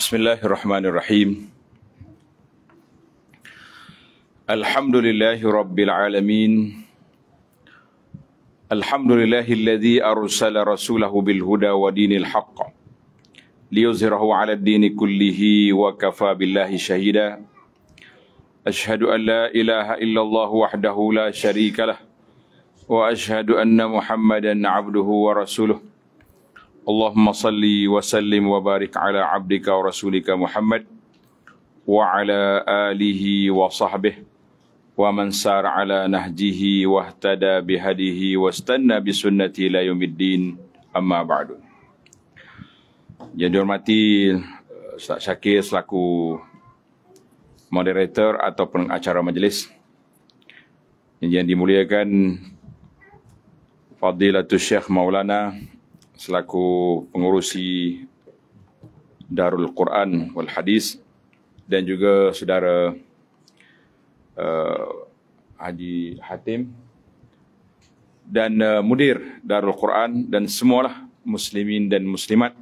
بسم الله الرحمن الرحيم الحمد لله رب العالمين الحمد لله الذي أرسل رسوله بالهدى ودين الحق ليظهره على الدين كله وكفى بالله شهيدا أشهد أن لا إله إلا الله وحده لا شريك له وأشهد أن محمدا عبده ورسوله Allahumma salli wa sallim wa barik ala abdika wa rasulika Muhammad wa ala alihi wa sahbihi wa man sar ala nahjihi wa ihtada bihadihi wa istanna bi sunnati la yumiddin amma ba'du yang dihormati eh, Ustaz Syakir selaku moderator atau pengacara majlis yang dimuliakan Fadilatul Syekh Maulana selaku pengurusi Darul Quran wal Hadis dan juga saudara uh, Haji Hatim dan uh, mudir Darul Quran dan semualah muslimin dan muslimat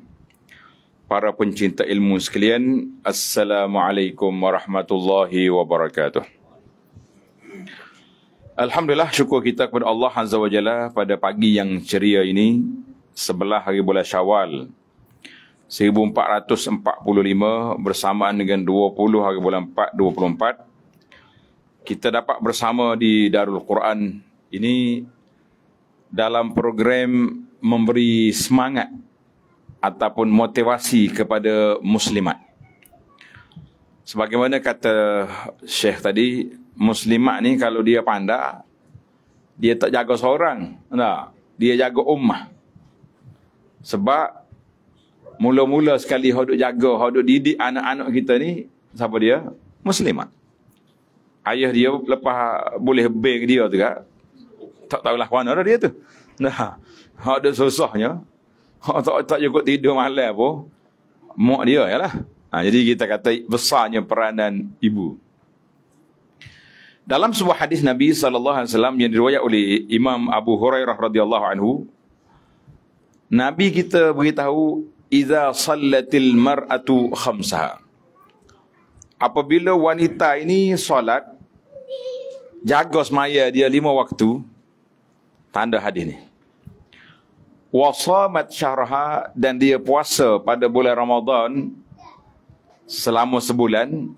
para pencinta ilmu sekalian assalamualaikum warahmatullahi wabarakatuh Alhamdulillah syukur kita kepada Allah Azza wa Jalla pada pagi yang ceria ini sebelah hari bulan Syawal 1445 bersamaan dengan 20 hari bulan 4 24 kita dapat bersama di Darul Quran ini dalam program memberi semangat ataupun motivasi kepada muslimat. Sebagaimana kata Syekh tadi, muslimat ni kalau dia pandai dia tak jaga seorang. Tak. Dia jaga ummah. Sebab mula-mula sekali hodok jaga, hodok didik anak-anak kita ni, siapa dia? Muslimat. Ayah dia lepas boleh beg dia tu kan. Tak tahulah mana dah dia tu. Nah, hodok susahnya. Hodok ha, tak, tak cukup tidur malam pun. Mak dia ya lah. Ha, jadi kita kata besarnya peranan ibu. Dalam sebuah hadis Nabi sallallahu alaihi wasallam yang diriwayat oleh Imam Abu Hurairah radhiyallahu anhu, Nabi kita beritahu iza sallatil mar'atu khamsah. Apabila wanita ini solat jaga semaya dia lima waktu tanda hadis ni. Wa samat syahraha dan dia puasa pada bulan Ramadan selama sebulan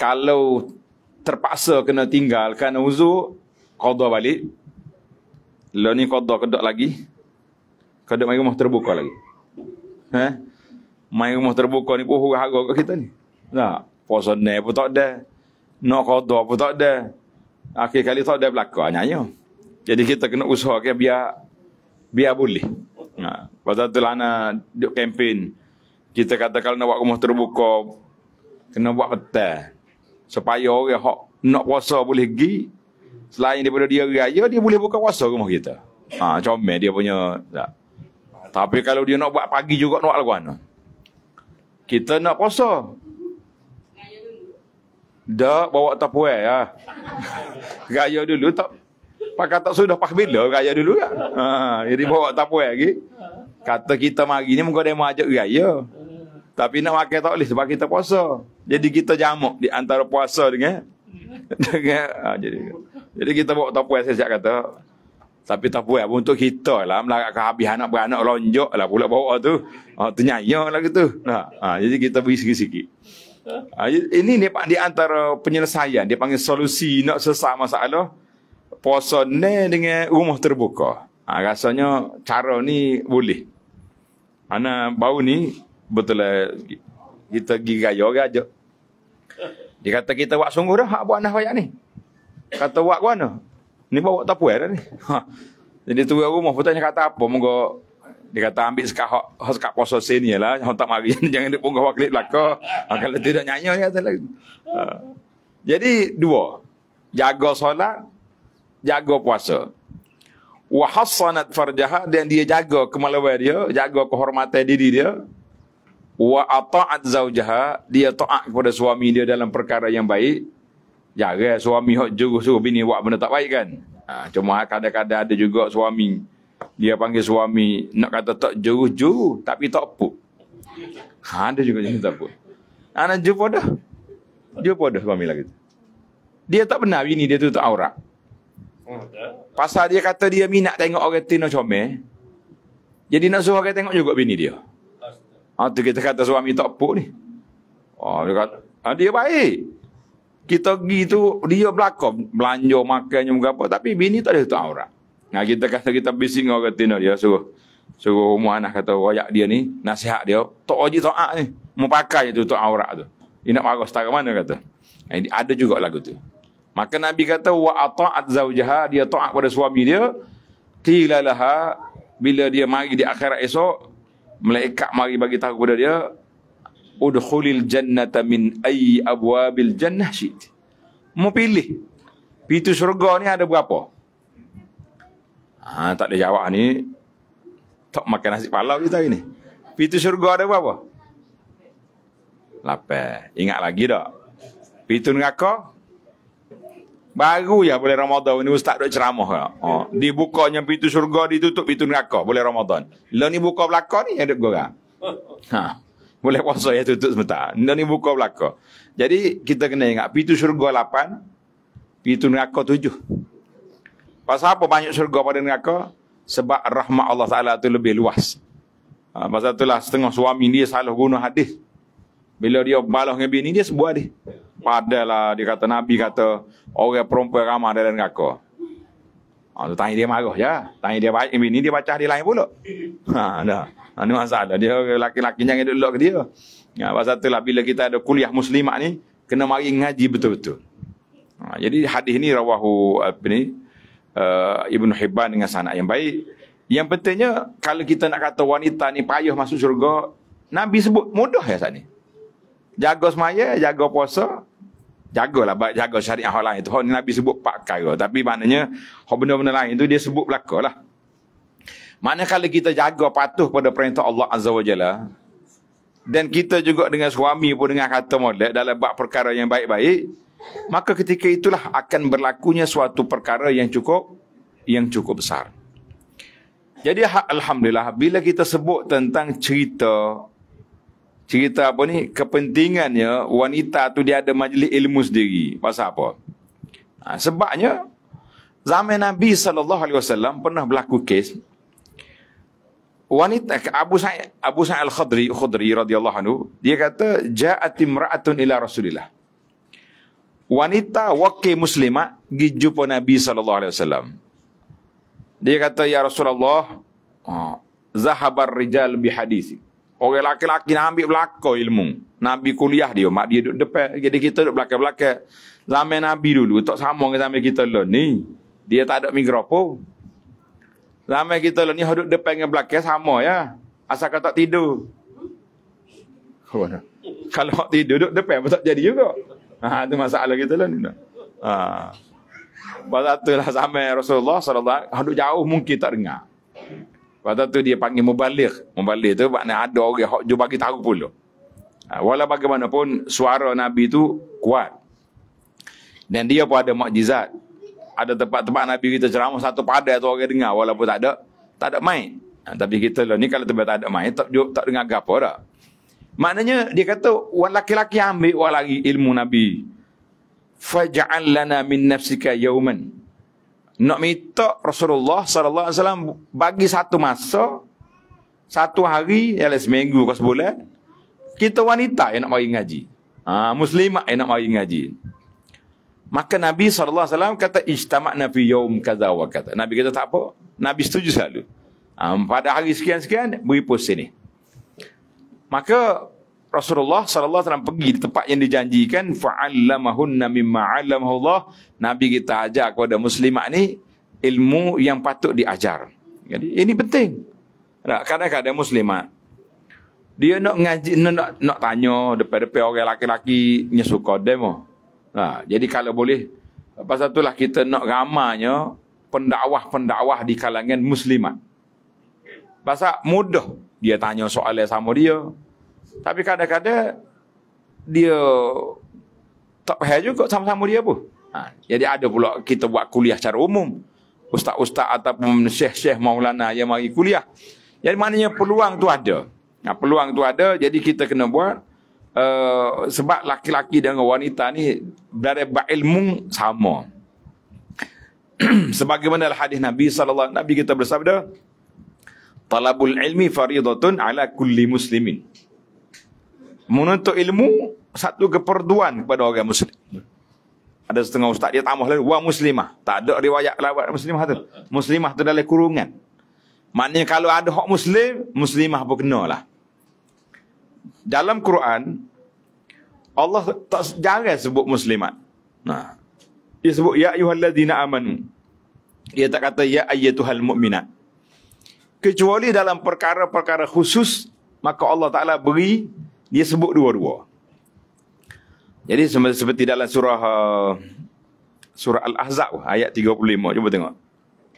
kalau terpaksa kena tinggalkan kerana uzur qada balik lo ni qada kedok lagi Kadang main rumah terbuka lagi. Eh? Main rumah terbuka ni pun hurah harga kat kita ni. Tak. Puasa ni pun tak ada. Nak kodoh pun tak ada. Akhir kali tak ada belakang. Nyanyo. Jadi kita kena usaha ke biar biar boleh. Ha. Pasal tu lah nak duduk kempen. Kita kata kalau nak buat rumah terbuka, kena buat peta. Supaya orang hak nak puasa boleh pergi. Selain daripada dia raya, dia boleh buka puasa rumah kita. Ha, comel dia punya. Tak. Tapi kalau dia nak buat pagi juga nak lagu mana? Kita nak puasa. Dah bawa tapuai ya. Gaya dulu tak pakai tak sudah pakai bila gaya dulu ya. Ha, jadi bawa tapuai lagi. Kata kita pagi ni muka dia ajak gaya. Tapi nak pakai tak boleh sebab kita puasa. Jadi kita jamuk di antara puasa dengan dengan ha, jadi. Jadi kita bawa tapuai saya siap kata. Tapi tak buat pun untuk kita lah. Melarat habis anak beranak lonjok lah pula bawa tu. tu ah, ternyanyi lah gitu. Ha, ha, jadi kita beri sikit-sikit. Ha, ini dia, di antara penyelesaian. Dia panggil solusi nak selesai masalah. Puasa ni dengan rumah terbuka. Ha, rasanya cara ni boleh. Karena bau ni betul lah kita pergi raya raja. Dia kata kita buat sungguh dah hak buat anak ni. Kata buat ke mana? Ni bawa tak puas dah ni. Ha. Jadi tu aku pun tanya kata apa monggo dia kata ambil sekak hak sekak kuasa sini lah jangan tak mari jangan duk punggah wakil belaka ha, kalau tidak nyanyo dia kata lagi. Ha. Jadi dua. Jaga solat, jaga puasa. Wa hassanat farjaha dan dia jaga kemaluan dia, jaga kehormatan diri dia. Wa ata'at zaujaha, dia taat kepada suami dia dalam perkara yang baik Jaga ya, suami hok juru suruh bini buat benda tak baik kan. Ha, cuma kadang-kadang ada juga suami dia panggil suami nak kata tak juru-juru tapi tak pu. Ha, ada juga jenis tak pu. Anak ha, jumpa dah. Jumpa dah suami lagi. Dia tak benar bini dia tu tak aurat. Pasal dia kata dia minat tengok orang tina comel. Jadi nak suruh orang tengok juga bini dia. Ha, tu kita kata suami tak pu ni. Oh, dia kata, ha, dia baik kita pergi tu dia belakang belanja makannya muka apa tapi bini tak ada satu aurat. Nah kita kata kita bising orang tino dia suruh suruh umur anak kata royak dia ni nasihat dia tok oji tok ni memakai tu tok aurat tu. Dia nak marah setara mana kata. Nah, ini ada juga lagu tu. Maka Nabi kata wa ata'at zaujaha dia taat pada suami dia tilalaha bila dia mari di akhirat esok malaikat mari bagi tahu kepada dia udkhulil jannata min ayi abwabil jannah syid. Mau pilih. Pitu syurga ni ada berapa? Ha, tak ada jawab ni. Tak makan nasi palau kita hari ni. Pintu syurga ada berapa? Lapan. Ingat lagi tak? Pitu neraka? Baru ya boleh Ramadan ini ustaz duk ceramah ya. Ha, dibukanya pitu syurga ditutup pitu neraka boleh Ramadan. Lah ni buka belaka ni yang duk gorang. Ha. Boleh puasa ya tutup sebentar. Benda ni buka belaka. Jadi kita kena ingat pintu syurga lapan, pintu neraka 7. Pasal apa banyak syurga pada neraka? Sebab rahmat Allah Taala tu lebih luas. Ha, pasal itulah setengah suami dia salah guna hadis. Bila dia balas dengan bini dia sebuah dia. Padahal dia kata Nabi kata orang perempuan ramah dalam neraka. Ha, tanya dia marah ya Tanya dia baik, ini dia baca di lain pula. Ha, dah. Ha, ni masalah. Dia laki lelaki jangan duduk ke dia. Ya, pasal itulah bila kita ada kuliah muslimat ni, kena mari ngaji betul-betul. Ha, jadi hadis ni rawahu apa ni, uh, Ibn Hibban dengan sanak yang baik. Yang pentingnya, kalau kita nak kata wanita ni payah masuk syurga, Nabi sebut mudah ya saat ni. Jaga semaya, jaga puasa, jagalah bab jaga syariat hal lain tu. Hal Nabi sebut empat perkara. Tapi maknanya hal benda-benda lain tu dia sebut belakalah. Manakala kita jaga patuh pada perintah Allah Azza wa Jalla dan kita juga dengan suami pun dengan kata molek dalam bab perkara yang baik-baik, maka ketika itulah akan berlakunya suatu perkara yang cukup yang cukup besar. Jadi alhamdulillah bila kita sebut tentang cerita cerita apa ni kepentingannya wanita tu dia ada majlis ilmu sendiri pasal apa ha, sebabnya zaman Nabi sallallahu alaihi wasallam pernah berlaku kes wanita Abu Sa'id Abu Sa'id Al-Khudri Khudri radhiyallahu anhu dia kata ja'at imra'atun ila Rasulillah wanita wakil muslimah pergi jumpa Nabi sallallahu alaihi wasallam dia kata ya Rasulullah ha, zahabar rijal bi hadisi Orang laki-laki nak ambil belakang ilmu. Nabi kuliah dia, mak dia duduk depan. Jadi kita duduk belakang-belakang. Zaman Nabi dulu, tak sama dengan zaman kita lah. Ni, dia tak ada mikrofon. Zaman kita lah ni, duduk depan dengan belakang sama ya. Asalkan tak tidur. Oh, kalau tak tidur, duduk depan pun tak jadi juga. Ha, itu masalah kita lah ni. Ha. Sebab itulah zaman Rasulullah SAW, duduk jauh mungkin tak dengar. Waktu tu dia panggil mubalik. Mubalik tu maknanya ada orang yang dia bagi tahu pula. Ha, walau bagaimanapun suara Nabi tu kuat. Dan dia pun ada makjizat. Ada tempat-tempat Nabi kita ceramah satu pada tu orang dengar walaupun tak ada tak ada main. Ha, tapi kita lah ni kalau tempat tak ada main tak, juga, tak dengar gapo dah. Maknanya dia kata orang laki-laki ambil orang lagi ilmu Nabi. Faj'al lana min nafsika yawman nak minta Rasulullah sallallahu alaihi wasallam bagi satu masa satu hari ialah ya, seminggu ke sebulan kita wanita yang nak mari ngaji. Ha, muslimah yang nak mari ngaji. Maka Nabi sallallahu alaihi wasallam kata ijtama'na Nabi yaum kadza wa kadza. Nabi kata tak apa. Nabi setuju selalu. Ha, pada hari sekian-sekian beri pos sini. Maka Rasulullah sallallahu alaihi pergi tempat yang dijanjikan fa'allamahunna mimma Allah. Nabi kita ajar kepada muslimat ni ilmu yang patut diajar. Jadi ini penting. Tak kadang-kadang muslimat dia nak ngaji nak nak tanya depan-depan orang lelaki-lelaki yang suka demo. Nah, ha, jadi kalau boleh pasal itulah kita nak ramanya pendakwah-pendakwah di kalangan muslimat. Pasal mudah dia tanya soalan sama dia, tapi kadang-kadang dia tak payah juga sama-sama dia pun. Ha, jadi ada pula kita buat kuliah secara umum. Ustaz-ustaz ataupun syekh-syekh maulana yang mari kuliah. Jadi maknanya peluang tu ada. Nah ha, peluang tu ada jadi kita kena buat. Uh, sebab laki-laki dengan wanita ni dari ilmu sama. Sebagaimana hadis Nabi sallallahu alaihi wasallam Nabi kita bersabda talabul ilmi faridatun ala kulli muslimin menuntut ilmu satu keperduan kepada orang muslim. Ada setengah ustaz dia tambah lagi wa muslimah. Tak ada riwayat lawat muslimah tu. Muslimah tu dalam kurungan. Maknanya kalau ada hak muslim, muslimah pun kenalah. Dalam Quran Allah tak jarang sebut muslimat. Nah. Dia sebut ya ayyuhallazina amanu. Dia tak kata ya ayyatuhal mu'minat. Kecuali dalam perkara-perkara khusus maka Allah Taala beri dia sebut dua-dua. Jadi seperti dalam surah uh, surah Al-Ahzab ayat 35. Cuba tengok.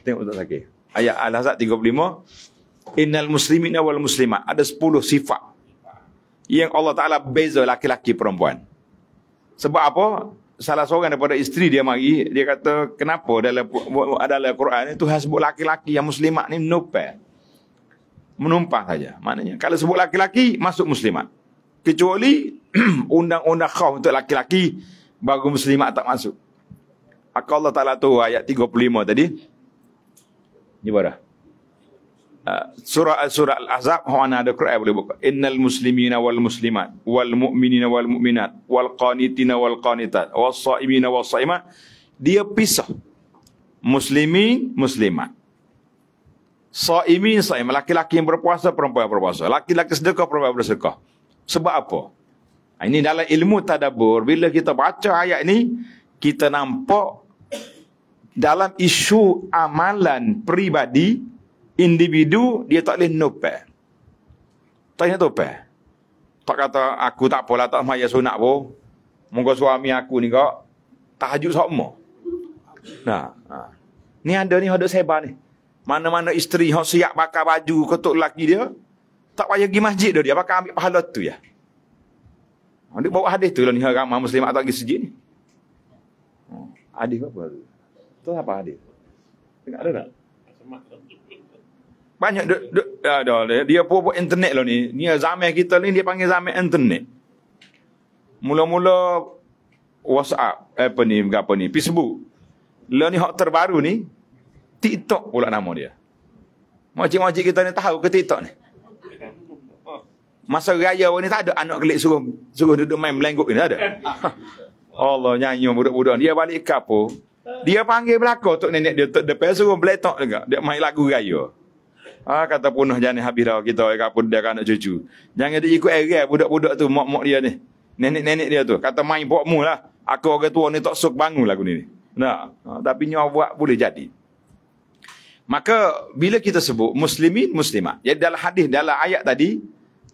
Tengok tak sakit. Ayat Al-Ahzab 35. Innal muslimina wal muslimat. Ada 10 sifat yang Allah Ta'ala beza laki-laki perempuan. Sebab apa? Salah seorang daripada isteri dia mari, dia kata kenapa dalam ada adalah Quran itu Tuhan sebut laki-laki yang muslimat ni nupe. Menumpah saja. Maknanya kalau sebut laki-laki masuk muslimat kecuali undang-undang khauf untuk laki-laki baru muslimat tak masuk. Aka Allah Taala tu ayat 35 tadi. Ni apa dah? Surah Surah Al-Ahzab Hawana ada Quran boleh buka Innal muslimina wal muslimat Wal mu'minina wal mu'minat Wal qanitina wal qanitat Wal sa'imina wal sa'imat Dia pisah Muslimin, muslimat Sa'imin, sa'imat Laki-laki yang berpuasa, perempuan yang berpuasa Laki-laki sedekah, perempuan yang bersedekah sebab apa? Ha, ini dalam ilmu tadabur, bila kita baca ayat ini, kita nampak dalam isu amalan peribadi, individu, dia tak boleh nope. Tak boleh nope. Tak kata, aku tak apalah, tak maya sunak pun. Muka suami aku ni kak, tahajud sama. Nah, nah. Ha. Ni ada ni, ada sebar ni. Mana-mana isteri yang siap bakar baju ketuk lelaki dia, tak payah pergi masjid dah dia. Apakah ambil pahala tu ya? Ha, dia bawa hadis tu lah ni ramah muslimat atau pergi sejid ni. Ha, hadis apa tu? Tu apa hadis? Tengok ada tak? Banyak duk, duk, ada, ya, ada. dia pun buat internet lah ni. Ni zaman kita ni dia panggil zaman internet. Mula-mula WhatsApp apa ni apa ni Facebook. Lah ni hak terbaru ni TikTok pula nama dia. Macam-macam kita ni tahu ke TikTok ni? Masa raya orang ni tak ada anak kelik suruh suruh duduk main melengguk ni tak ada. Allah nyanyi budak-budak. Dia balik ke Dia panggil belakang untuk nenek dia untuk depan suruh beletok juga. Dia main lagu raya. Ah kata punah jangan habis dah kita orang kapun dia anak cucu. Jangan dia ikut area budak-budak tu mak-mak dia ni. Nenek-nenek dia tu kata main buat lah. Aku orang tua ni tak sok bangun lagu ni. Nah, ah, tapi nyawa buat boleh jadi. Maka bila kita sebut muslimin muslimat. Jadi dalam hadis dalam ayat tadi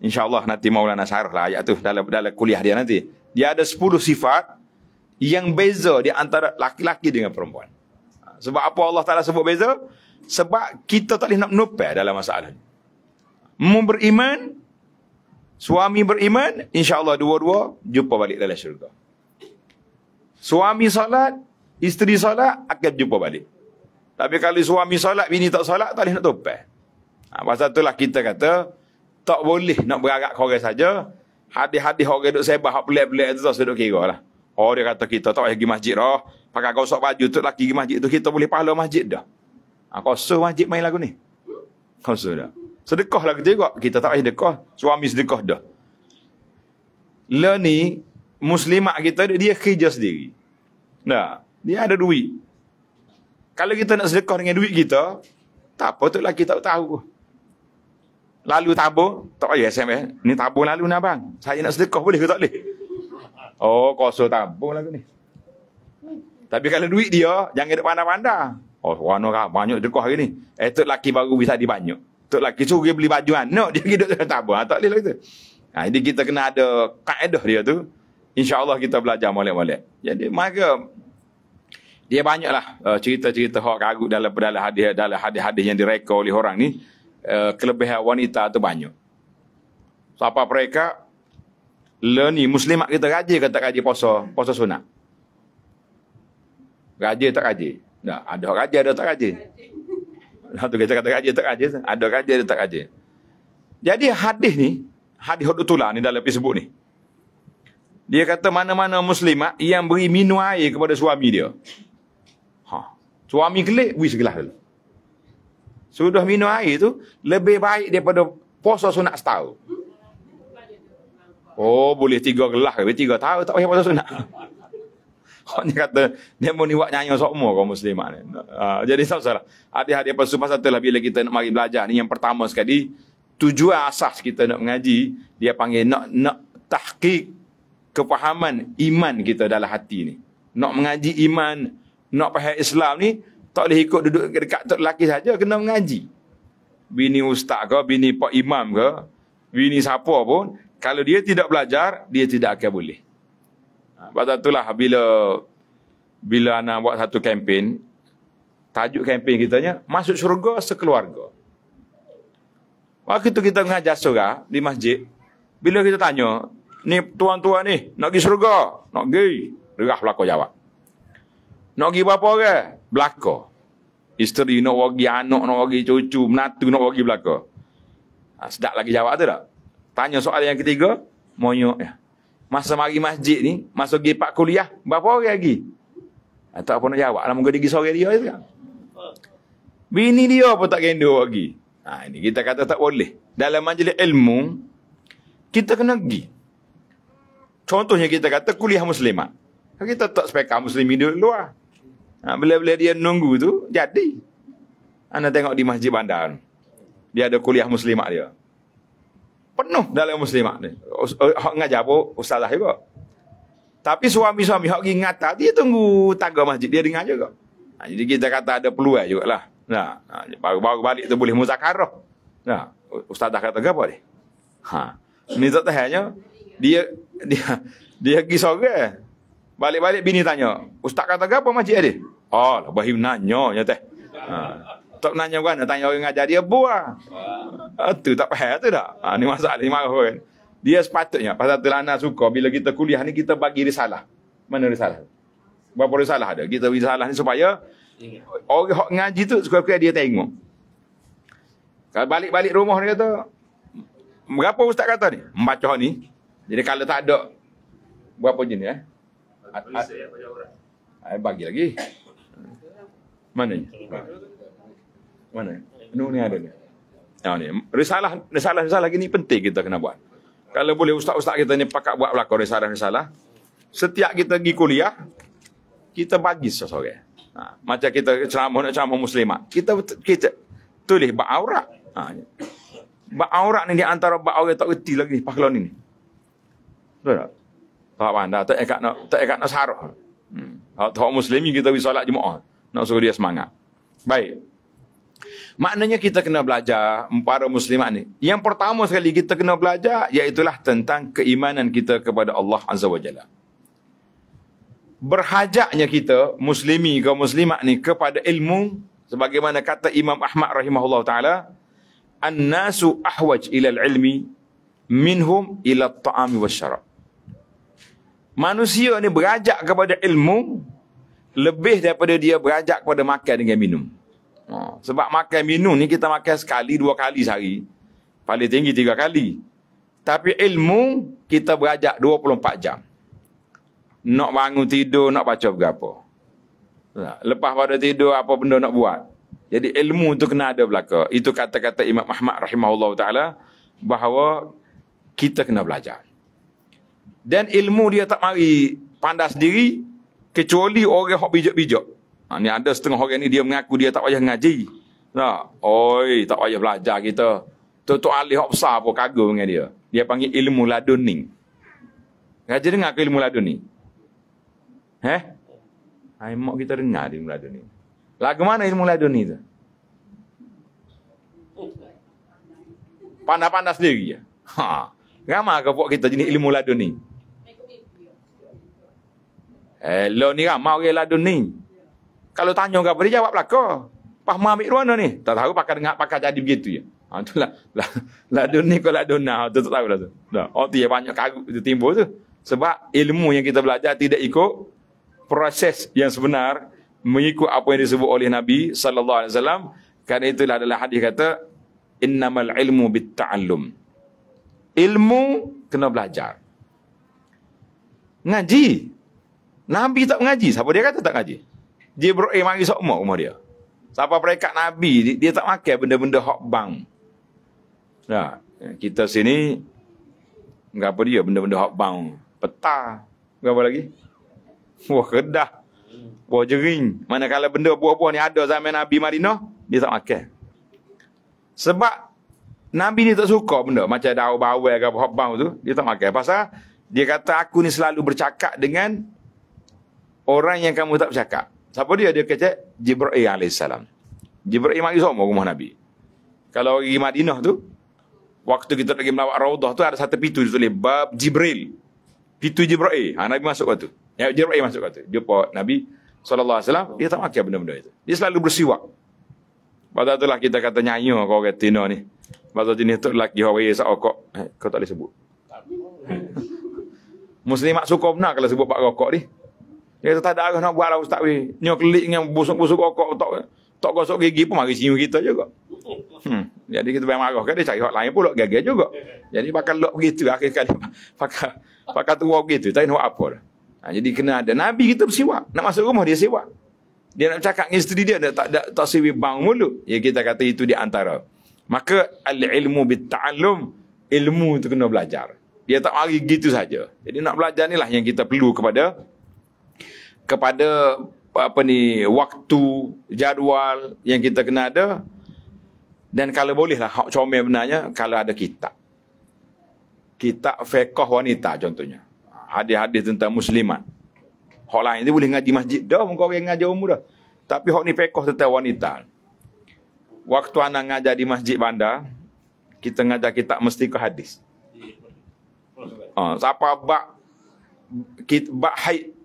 InsyaAllah nanti maulana syarah lah ayat tu dalam, dalam kuliah dia nanti. Dia ada 10 sifat yang beza di antara laki-laki dengan perempuan. Ha, sebab apa Allah Ta'ala sebut beza? Sebab kita tak boleh nak menupai dalam masalah ni. Mereka beriman, suami beriman, insyaAllah dua-dua jumpa balik dalam syurga. Suami salat, isteri salat, akan jumpa balik. Tapi kalau suami salat, bini tak salat, tak boleh nak tupai. Ha, pasal itulah kita kata, tak boleh nak berharap kau orang saja. Hadis-hadis orang duduk sebah, hak pelik-pelik itu tak sudah kira lah. Oh dia kata kita tak payah pergi masjid dah. Pakai gosok baju tu laki pergi masjid tu kita boleh pahala masjid dah. Ha, kosong masjid main lagu ni. Kosong dah. Sedekah lah kerja juga. Kita tak payah sedekah. Suami sedekah dah. Le ni, muslimat kita dia kerja sendiri. Nah, dia ada duit. Kalau kita nak sedekah dengan duit kita, tak apa tu lah kita tahu lalu tabur tak payah SMS ni tabur lalu ni abang saya nak sedekah boleh ke tak boleh oh kosong tabur lagu ni tapi kalau duit dia jangan duk pandang-pandang oh warna kah banyak sedekah hari ni eh tu laki baru bisa di tu laki suruh beli baju anak dia hidup dalam tabur ah, tak boleh lagu tu nah, ha, jadi kita kena ada kaedah dia tu Insya Allah kita belajar molek-molek jadi maka dia banyaklah uh, cerita-cerita hak kagut dalam dalam hadis dalam hadis-hadis yang direka oleh orang ni uh, kelebihan wanita tu banyak. Siapa mereka? Le ni muslimat kita rajin kata tak rajin puasa, puasa sunat. Rajin tak rajin? Nah, ada rajin ada tak rajin. Satu kita kata rajin tak rajin, ada rajin ada tak rajin. Jadi hadis ni, hadis hudutullah ni dalam disebut ni. Dia kata mana-mana muslimat yang beri minum air kepada suami dia. Ha. Suami kelik, wis segelas dulu. Sudah minum air tu lebih baik daripada puasa sunat setahun. Oh boleh tiga gelah tapi Tiga tahun tak payah puasa sunat. Kau ni kata dia mau ni buat nyanyi semua kau muslimah ni. Ha, jadi tak salah. Hati-hati apa sumpah satu lah bila kita nak mari belajar ni yang pertama sekali tujuan asas kita nak mengaji dia panggil nak nak tahqiq kefahaman iman kita dalam hati ni. Nak mengaji iman, nak faham Islam ni tak boleh ikut duduk dekat tok lelaki saja kena mengaji. Bini ustaz ke, bini pak imam ke, bini siapa pun, kalau dia tidak belajar, dia tidak akan boleh. Ha, sebab itulah bila bila anak buat satu kempen, tajuk kempen kitanya, masuk syurga sekeluarga. Waktu kita mengajar surah di masjid, bila kita tanya, ni tuan-tuan ni, nak pergi surga, Nak pergi. Derah belakang jawab. Nak pergi berapa orang? Belaka. Isteri nak pergi, anak nak pergi, cucu, menatu nak pergi belaka. Ha, sedap lagi jawab tu tak? Tanya soalan yang ketiga, moyok. ya. Masa mari masjid ni, masa pergi pak kuliah, berapa orang lagi? Ha, tak apa nak jawab. Alam mungkin dia pergi sore dia je Bini dia apa tak kena pergi? Ha, ini kita kata tak boleh. Dalam majlis ilmu, kita kena pergi. Contohnya kita kata kuliah muslimat. Kita tak sepekah muslim di luar. Ha, bila-bila dia nunggu tu, jadi. Anda tengok di masjid bandar. Dia ada kuliah muslimat dia. Penuh dalam muslimat ni. Eh, hak ngajar apa? Ustaz lah juga. Tapi suami-suami hak pergi ngata, dia tunggu tangga masjid. Dia dengar juga. Ha, jadi kita kata ada peluang juga lah. Nah, ha, baru-baru balik tu boleh muzakarah. Nah, Ustaz dah kata apa dia? Ha. Ni tak tahu dia dia dia pergi sorang. Balik-balik bini tanya, "Ustaz kata apa masjid ni?" Oh, lah bahim nanya nya teh. Ha. Tak nanya kan, tanya orang ngaji dia buah. Ah, tu tak payah tu dah. Ha, ni masalah ni marah kan. Dia sepatutnya pasal telana suka bila kita kuliah ni kita bagi risalah. Mana risalah? Berapa risalah ada? Kita bagi risalah ni supaya orang hok ngaji tu suka kali dia tengok. Kalau balik-balik rumah ni kata, berapa ustaz kata ni? Membaca ni. Jadi kalau tak ada berapa jenis eh? at, at, ay eh, bagi lagi. Ha. Mana ni? Mana? Anu ni ada ni. Oh, ni. Risalah, risalah, risalah ini penting kita kena buat. Kalau boleh ustaz-ustaz kita ni pakak buat belakang risalah, risalah. Setiap kita pergi kuliah, kita bagi sesuatu. Ha, macam kita ceramah nak ceramah muslimat. Kita, kita tulis ba'aurat. Ha, ba'aurat ni di antara ba'aurat tak kerti lagi pahlawan ni. Betul tak? Tak pandai, tak ikat nak tak ikat nak sarah. Hmm. Tak muslimi kita pergi solat jemaah. Nak suruh dia semangat. Baik. Maknanya kita kena belajar para muslimat ni. Yang pertama sekali kita kena belajar iaitulah tentang keimanan kita kepada Allah Azza wa Jalla. Berhajaknya kita muslimi ke muslimat ni kepada ilmu sebagaimana kata Imam Ahmad rahimahullah taala an-nasu ahwaj ila al-ilmi minhum ila at-ta'ami wasyarab manusia ni berajak kepada ilmu lebih daripada dia berajak kepada makan dengan minum. Ha, sebab makan minum ni kita makan sekali dua kali sehari. Paling tinggi tiga kali. Tapi ilmu kita berajak 24 jam. Nak bangun tidur, nak baca berapa. Ha, lepas pada tidur, apa benda nak buat. Jadi ilmu tu kena ada belaka. Itu kata-kata Imam Ahmad rahimahullah ta'ala bahawa kita kena belajar. Dan ilmu dia tak mari pandas diri kecuali orang hok bijak-bijak. Ha, ni ada setengah orang ni dia mengaku dia tak payah ngaji. Nah, oi tak payah belajar kita. Tu tu ahli hok besar pun kagum dengan dia. Dia panggil ilmu ladun ni. Raja dengar ke ilmu ladun ni? Heh? Hai kita dengar ilmu ladun ni. Lagu mana ilmu ladun ni tu? pandas pandai sendiri ya. Ha. Ramah ke buat kita jenis ilmu ladun ni? Elo ni ramai kan, orang ladun ni. Kalau tanya orang beri jawab lah kau. Pak mami ruana ni. Tak tahu pakai dengar pakai jadi begitu ya. Ha lah La, ladun ni kau ladun nah. Ha, tu tak tahu lah tu. Nah, oh tu banyak kagu tu timbul tu. Sebab ilmu yang kita belajar tidak ikut proses yang sebenar mengikut apa yang disebut oleh Nabi sallallahu alaihi wasallam. Kerana itulah adalah hadis kata innamal ilmu bitta'allum. Ilmu kena belajar. Ngaji Nabi tak mengaji. Siapa dia kata tak mengaji? Dia berdoa eh, mari sokmo rumah dia. Siapa perekat Nabi, dia, dia tak makan benda-benda hok bang. Nah, ya, kita sini, enggak apa dia benda-benda hok bang. Petah. Enggak apa lagi? Buah kedah. Buah jering. Mana Manakala benda buah-buah ni ada zaman Nabi Madinah, dia tak makan. Sebab Nabi ni tak suka benda macam daun bawang, ke hok bang tu, dia tak makan. Pasal dia kata aku ni selalu bercakap dengan orang yang kamu tak bercakap. Siapa dia? Dia kata Jibril alaihissalam. Jibril mak Yusuf rumah Nabi. Kalau pergi Madinah tu, waktu kita pergi melawat Raudah tu ada satu pintu dia tulis bab Jibril. Pintu Jibril. Ha, Nabi masuk waktu. Ya, Jibril masuk waktu. Jumpa Nabi SAW, dia tak makan benda-benda itu. Dia selalu bersiwak. Pada itulah kita kata nyanyi kau kata Tina ni. Pada jenis tu lelaki orang yang kau. Eh, kau tak boleh sebut. Muslimat suka benar kalau sebut Pak Rokok ni. Dia tak ada arah nak buat lah, ustaz weh. Nyoklik dengan busuk-busuk kokok tok tok gosok gigi pun mari sinyu kita juga. Hmm. Jadi kita memang marah kan dia cari hak lain pula gagal juga. Jadi pakai lok begitu akhir sekali. Pakai pakai tua begitu tak nak apa lah. Ha, jadi kena ada nabi kita bersiwak. Nak masuk rumah dia siwak. Dia nak cakap dengan isteri dia, dia tak tak, tak siwi bang mulu. Ya kita kata itu di antara. Maka al-ilmu bitta'allum ilmu itu kena belajar. Dia tak mari gitu saja. Jadi nak belajar inilah yang kita perlu kepada kepada apa ni waktu jadual yang kita kena ada dan kalau bolehlah, hak comel benarnya kalau ada kitab kitab fiqh wanita contohnya hadis-hadis tentang muslimat hak lain dia boleh ngaji masjid dah muka orang ngaji umur dah tapi hak ni fiqh tentang wanita waktu anak ngaji di masjid bandar kita ngaji kitab mesti ke hadis ha, siapa bak kit, bak haid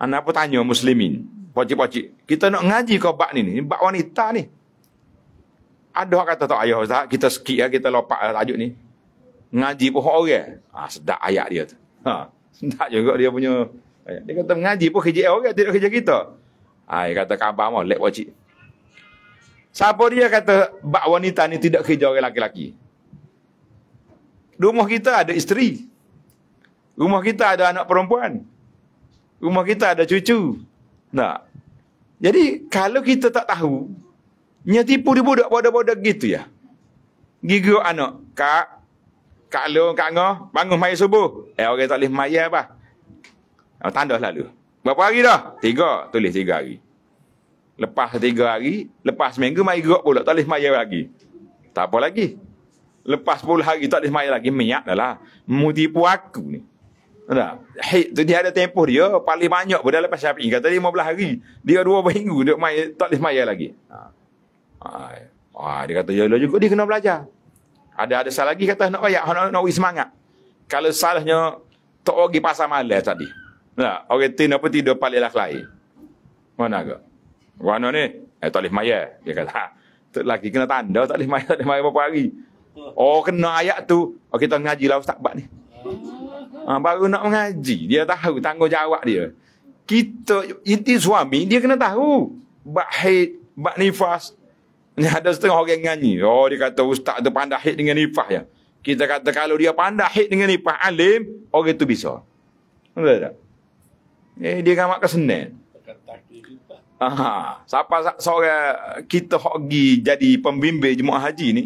anda pun tanya muslimin. Pakcik-pakcik. Kita nak ngaji kau bak ni ni. Bak wanita ni. Ada orang kata tak ayah ustaz. Kita skip lah. Ya, kita lopak lah tajuk ni. Ngaji pun orang. Ah, ha, sedap ayat dia tu. Ha, sedap juga dia punya. Ayat. Dia kata ngaji pun kerja orang. Tidak kerja kita. Ha, dia kata kabar mah. Lek pakcik. Siapa dia kata bak wanita ni tidak kerja orang laki-laki. Rumah kita ada isteri. Rumah kita ada anak perempuan rumah kita ada cucu. Nah. Jadi kalau kita tak tahu, nya tipu di budak bodoh-bodoh gitu ya. Gigu anak, kak, kak lo, kak ngoh, bangun mai subuh. Eh, orang tak boleh maya apa? Oh, ah, tanda lalu. Berapa hari dah? Tiga, tulis tiga hari. Lepas tiga hari, lepas seminggu, mai gerak pula, tak boleh maya lagi. Tak apa lagi. Lepas puluh hari, tak boleh maya lagi, minyak dah lah. Mu aku ni. Nah, Itu dia ada tempoh dia paling banyak pun lepas Syafi'i. Kata 15 hari. Dia dua minggu dia mai, tak boleh semayal lagi. Ha. Ha. dia kata, ya lah juga dia kena belajar. Ada ada salah lagi kata nak bayar, nak, nak, nak semangat. Kalau salahnya, tak pergi pasar malas tadi. Nah, Orang tin apa tidur paling lah lain. Mana ke? Mana ni? Eh, tak boleh semayal. Dia kata, ha. Tuk lagi kena tanda, tak boleh semayal, tak boleh semayal berapa hari. Oh, kena ayat tu. Oh, tengah ngaji lah Ustaz Bak ni. Hmm. Ha, baru nak mengaji. Dia tahu tanggungjawab dia. Kita, itu suami, dia kena tahu. Bak haid, bak nifas. Ini ada setengah orang nganyi. Oh, dia kata ustaz tu pandai haid dengan nifas ya. Kita kata kalau dia pandai haid dengan nifas alim, orang tu bisa. Betul tak? Eh, dia kan makan senen. Aha. Siapa seorang kita pergi jadi pembimbing jemaah haji ni,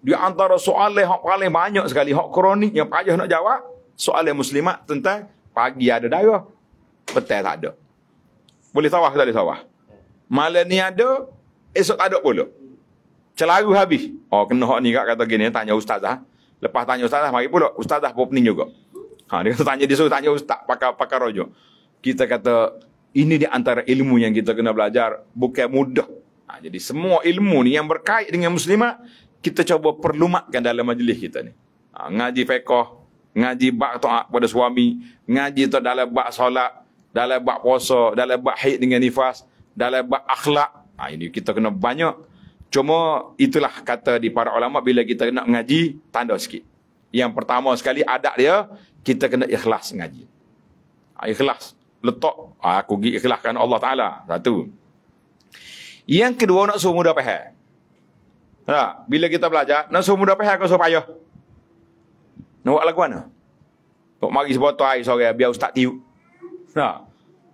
di antara soalan hok paling banyak sekali, hok kronik yang payah nak jawab, soalan muslimat tentang pagi ada darah, petai tak ada. Boleh sawah ke tak boleh tawah? Malam ni ada, esok tak ada pula. Celaru habis. Oh, kena hak ni kak kata gini, tanya ustazah. Lepas tanya ustazah, mari pula. Ustazah pun pening juga. Ha, dia kata tanya, dia suruh tanya ustaz, pakar, pakar rojo. Kita kata, ini di antara ilmu yang kita kena belajar, bukan mudah. Ha, jadi semua ilmu ni yang berkait dengan muslimat, kita cuba perlumatkan dalam majlis kita ni. Ha, ngaji fekoh, ngaji bak taat ah, pada suami, ngaji tu dalam bak solat, dalam bak puasa, dalam bak haid dengan nifas, dalam bak akhlak. Ha, ini kita kena banyak. Cuma itulah kata di para ulama bila kita nak ngaji tanda sikit. Yang pertama sekali adab dia kita kena ikhlas ngaji. Ha, ikhlas letak ha, aku gi ikhlaskan Allah Taala. Satu. Yang kedua nak suruh mudah faham. Ha, bila kita belajar nak suruh mudah faham kau payah. Nak buat lagu mana? Tok mari sebotol air sore biar ustaz tiup. Nah.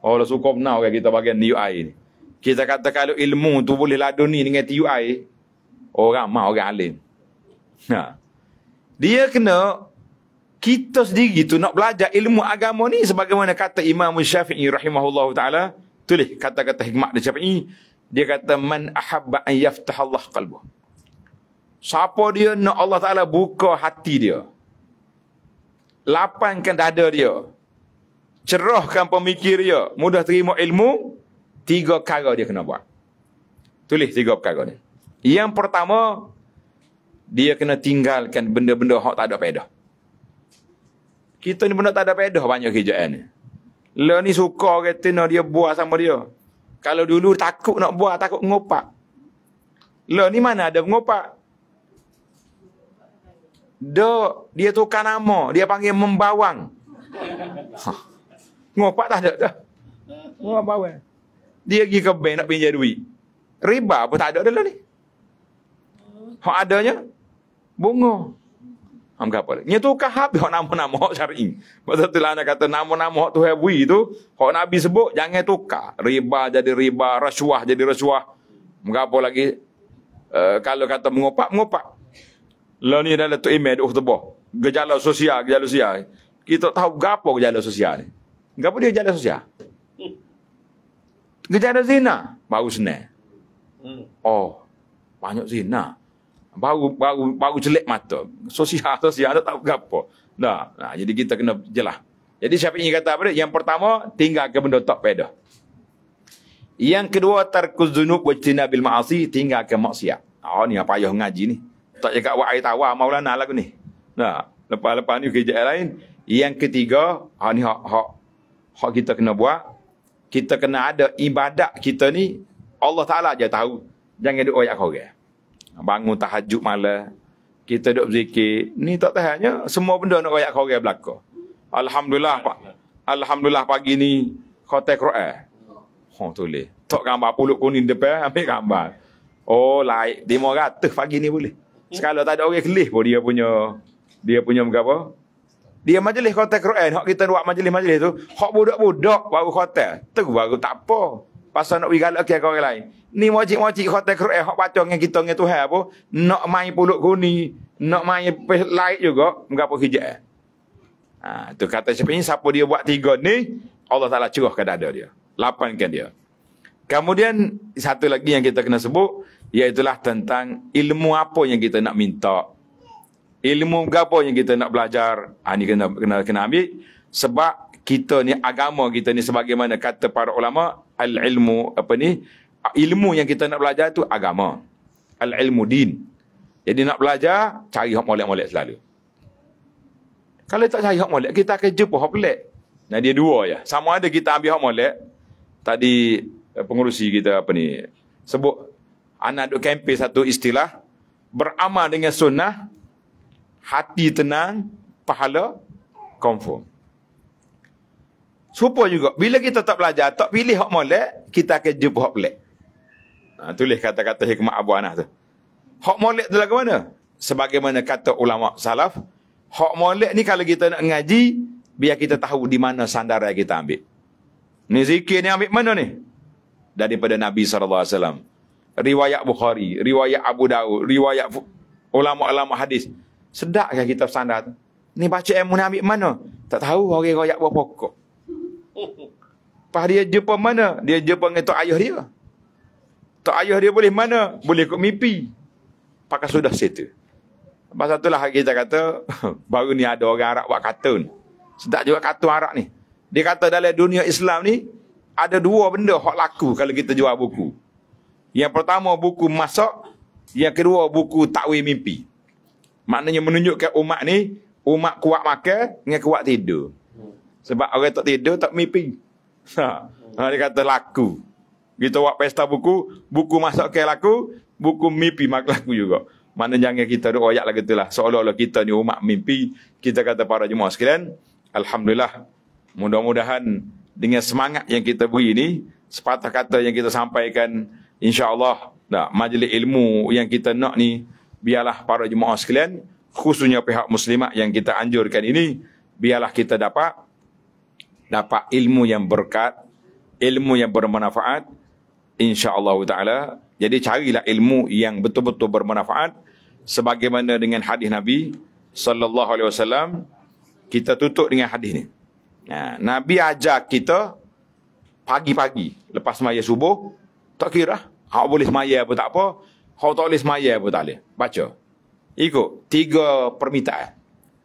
Oh, dah cukup nak okay, kita bagian tiup air ni. Kita kata kalau ilmu tu boleh ladu ni dengan tiup air, orang mah orang alim. Nah. Dia kena kita sendiri tu nak belajar ilmu agama ni sebagaimana kata Imam Syafi'i rahimahullah taala tulis kata-kata hikmah dia Syafi'i dia kata man ahabba an yaftah Allah qalbu siapa dia nak Allah taala buka hati dia lapangkan dada dia. Cerahkan pemikir dia. Mudah terima ilmu. Tiga perkara dia kena buat. Tulis tiga perkara ni. Yang pertama, dia kena tinggalkan benda-benda yang tak ada pedah. Kita ni benda tak ada pedah banyak kerjaan ni. Lo ni suka kata nak dia buat sama dia. Kalau dulu takut nak buat, takut ngopak. Lo ni mana ada ngopak? Do dia tukar nama, dia panggil membawang. Ha. Ngopak tak ada dah. Membawang. Dia pergi ke bank nak pinjam duit. Riba pun tak ada dalam ni. Hak adanya bunga. Am gapo? Nya tukar habis hak nama-nama hak syar'i. Pasal tu lah anak kata nama-nama hak Tuhan bui tu, hak Nabi sebut jangan tukar. Riba jadi riba, rasuah jadi rasuah. Mengapa lagi uh, kalau kata mengopak, mengopak. Lalu ni dalam tu email uh tebah. Gejala sosial, gejala sosial. Kita tak tahu gapo gejala sosial ni. Gapo dia gejala sosial? Gejala zina baru senang. Oh, banyak zina. Baru baru baru celik mata. Sosial sosial tak tahu gapo. Nah, nah, jadi kita kena jelas. Jadi siapa ingin kata apa dia? Yang pertama, tinggal ke benda tak pedo. Yang kedua, tarkuz zunub wa bil ma'asi, tinggal ke maksiat. Oh, ni apa ayah ngaji ni? tak cakap wai tawa, tawar maulana lagu ni. Nah, lepas-lepas ni kerja yang lain. Yang ketiga, ha ni hak hak hak kita kena buat. Kita kena ada ibadat kita ni Allah Taala je tahu. Jangan duk ayat korang. Bangun tahajud malam, kita duk berzikir, ni tak tahannya semua benda nak ayat korang belaka. Alhamdulillah Pak. Alhamdulillah pagi ni khotai Quran. Ha oh, tulis. Tok gambar puluk kuning depan ambil gambar. Oh, like 500 pagi ni boleh. Sekalau tak ada orang kelih pun dia punya dia punya apa? Dia majlis khotel Quran, hak kita buat majlis-majlis tu, hak budak-budak baru khotel. Tu baru tak apa. Pasal nak bergalak okay, ke orang lain. Ni mojik-mojik khotel Quran hak baca dengan kita dengan Tuhan apa? Nak main puluk kuning, nak main light juga, mengapa hijab? Ah, ha, tu kata siapa ni siapa dia buat tiga ni, Allah Taala curahkan dada dia. Lapangkan dia. Kemudian satu lagi yang kita kena sebut, Iaitulah tentang ilmu apa yang kita nak minta. Ilmu apa yang kita nak belajar. Ha, ah, ini kena, kena, kena ambil. Sebab kita ni agama kita ni sebagaimana kata para ulama al ilmu apa ni ilmu yang kita nak belajar tu agama al ilmu din jadi nak belajar cari hak molek-molek selalu kalau tak cari hak molek kita akan jumpa hak pelik nah dia dua ya sama ada kita ambil hak molek tadi eh, pengurusi kita apa ni sebut Anak duk kempen satu istilah. Beramal dengan sunnah. Hati tenang. Pahala. Confirm. Supo juga. Bila kita tak belajar. Tak pilih hak molek. Kita akan jumpa hak molek. Ha, tulis kata-kata hikmat Abu Anah tu. Hak molek tu lah ke mana? Sebagaimana kata ulama salaf. Hak molek ni kalau kita nak ngaji. Biar kita tahu di mana sandaran kita ambil. Ni zikir ni ambil mana ni? Daripada Nabi SAW riwayat Bukhari, riwayat Abu Daud, riwayat ulama-ulama hadis. Sedapkah kita sana tu? Ni baca ilmu nak ambil mana? Tak tahu orang okay, royak buah pokok. Pas dia jumpa mana? Dia jumpa dengan tok ayah dia. Tok ayah dia boleh mana? Boleh kot mimpi. Pakai sudah situ. Pasal lah kita kata, baru ni ada orang Arab buat kata ni. Sedap juga kata Arab ni. Dia kata dalam dunia Islam ni, ada dua benda hak laku kalau kita jual buku. Yang pertama buku masak, yang kedua buku takwi mimpi. Maknanya menunjukkan umat ni umat kuat makan dengan kuat tidur. Sebab orang tak tidur tak mimpi. Ha, ha. Dia kata laku. Kita buat pesta buku, buku masak ke laku, buku mimpi mak laku juga. Mana jangan kita duk royak lagu itulah. Seolah-olah kita ni umat mimpi, kita kata para jemaah sekalian, Alhamdulillah, mudah-mudahan dengan semangat yang kita beri ni, sepatah kata yang kita sampaikan, InsyaAllah nah, majlis ilmu yang kita nak ni Biarlah para jemaah sekalian Khususnya pihak muslimat yang kita anjurkan ini Biarlah kita dapat Dapat ilmu yang berkat Ilmu yang bermanfaat InsyaAllah ta'ala Jadi carilah ilmu yang betul-betul bermanfaat Sebagaimana dengan hadis Nabi Sallallahu alaihi wasallam Kita tutup dengan hadis ni ha, Nabi ajak kita pagi-pagi lepas maya subuh tak kira. Hak boleh semaya apa tak apa. Hak tak boleh semaya apa tak boleh. Baca. Ikut. Tiga permintaan.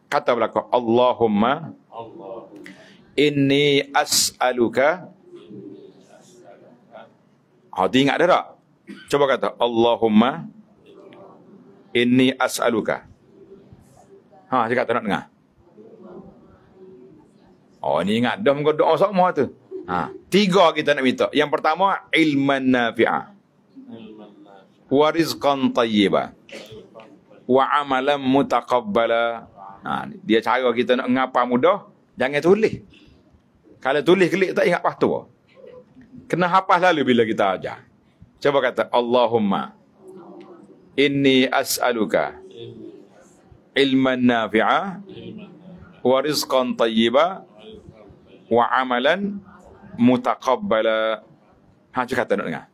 Kata belakang. Allahumma. Allahumma. Inni as'aluka. Hak tu ingat dah tak? Cuba kata. Allahumma. Inni as'aluka. Ha, cakap tak nak dengar. Oh, ni ingat. Dah muka doa sama tu. Ha. Tiga kita nak minta. Yang pertama, ilman nafi'ah. Wa rizqan tayyibah. Wa amalan mutakabbala. Ha, dia cara kita nak ngapa mudah, jangan tulis. Kalau tulis kelik tak ingat patuh. Kena hafaz lalu bila kita ajar. Coba kata, Allahumma inni as'aluka ilman nafi'ah wa rizqan tayyibah wa amalan mutaqabbala. Ha cik kata nak dengar.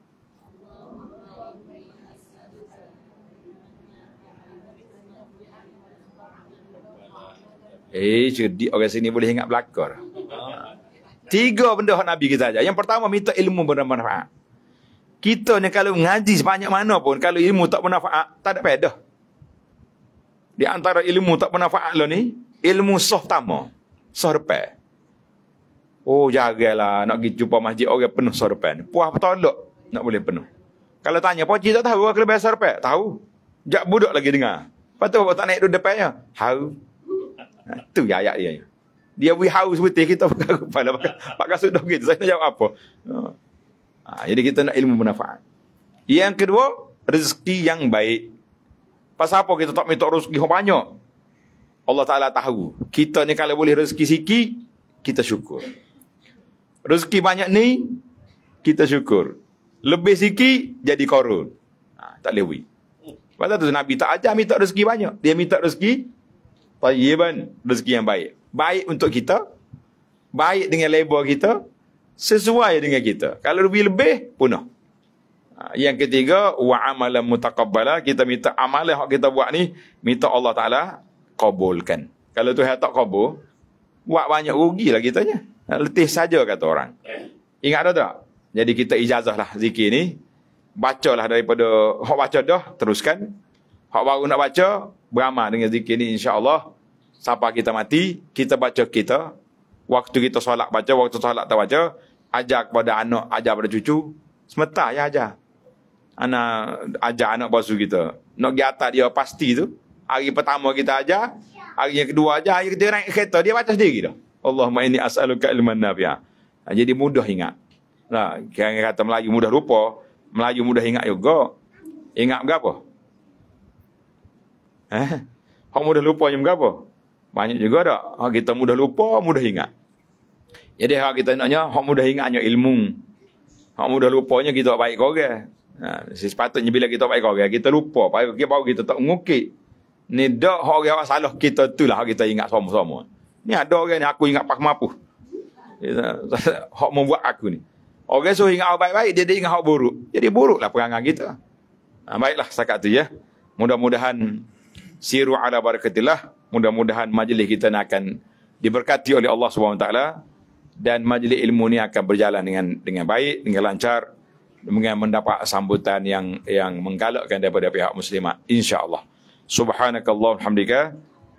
Eh, jadi orang sini boleh ingat belakor. Tiga benda yang Nabi kita ajar. Yang pertama, minta ilmu bermanfaat. Kita ni kalau ngaji sebanyak mana pun, kalau ilmu tak manfaat tak ada peda. Di antara ilmu tak manfaat lo ni, ilmu soh tamo. Soh repair. Oh lah nak pergi jumpa masjid orang okay, penuh sorban. Puas bertolak nak boleh penuh. Kalau tanya pak cik tak tahu orang kelebihan sorban. Tahu. Jak budak lagi dengar. Lepas tu bapak tak naik duduk depannya. Hau. Itu ya ayat ha, dia. Ya, ya, ya. Dia beri hau sebutih kita pakai kepala. Pakai, sudah begitu. Saya nak jawab apa. Ha, ha jadi kita nak ilmu manfaat. Yang kedua, rezeki yang baik. Pasal apa kita tak minta rezeki yang banyak? Allah Ta'ala tahu. Kita ni kalau boleh rezeki sikit, kita syukur. Rezeki banyak ni, kita syukur. Lebih sikit, jadi korun. Ha, tak lewi. Sebab tu Nabi tak ajar minta rezeki banyak. Dia minta rezeki, tayyiban, rezeki yang baik. Baik untuk kita, baik dengan labor kita, sesuai dengan kita. Kalau lebih-lebih, punah. Ha, yang ketiga, wa'amalan mutakabbala. Kita minta amalan yang kita buat ni, minta Allah Ta'ala kabulkan. Kalau Tuhan tak kabul, buat banyak rugilah kitanya. Letih saja kata orang. Ingat tak tak? Jadi kita ijazahlah zikir ni. Bacalah daripada hok baca dah, teruskan. Hok baru nak baca, beramal dengan zikir ni insya-Allah sampai kita mati, kita baca kita waktu kita solat baca, waktu solat tak baca, ajar kepada anak, ajar kepada cucu, semata ya ajar. Ana ajar anak bosu kita. Nak di atas dia pasti tu. Hari pertama kita ajar, hari yang kedua ajar, hari ketiga naik kereta dia baca sendiri dah. Allahumma inni as'aluka ilman nafi'a. ya. jadi mudah ingat. Ha, nah, kan kata Melayu mudah lupa, Melayu mudah ingat juga. Ingat berapa? Eh, ha? Kau mudah lupa yang berapa? Banyak juga ada. Ha, kita mudah lupa, mudah ingat. Jadi hak kita nanya, hak mudah ingat ingatnya ilmu. Hak mudah lupanya kita baik kau ke. Ha, sepatutnya bila kita baik kau ke? kita lupa. Baik kau kita tak ngukit. Ni dak hak orang salah kita itulah, lah kita ingat semua. sama Ni ada orang ni aku ingat pakma mampu, Hak membuat aku ni. Orang suruh ingat orang baik-baik, dia, dia ingat orang buruk. Jadi buruklah perangai kita. Ha, baiklah setakat tu ya. Mudah-mudahan siru ala barakatillah. Mudah-mudahan majlis kita ni akan diberkati oleh Allah SWT. Dan majlis ilmu ni akan berjalan dengan dengan baik, dengan lancar. Dengan mendapat sambutan yang yang menggalakkan daripada pihak muslimat. InsyaAllah. Subhanakallah. Alhamdulillah.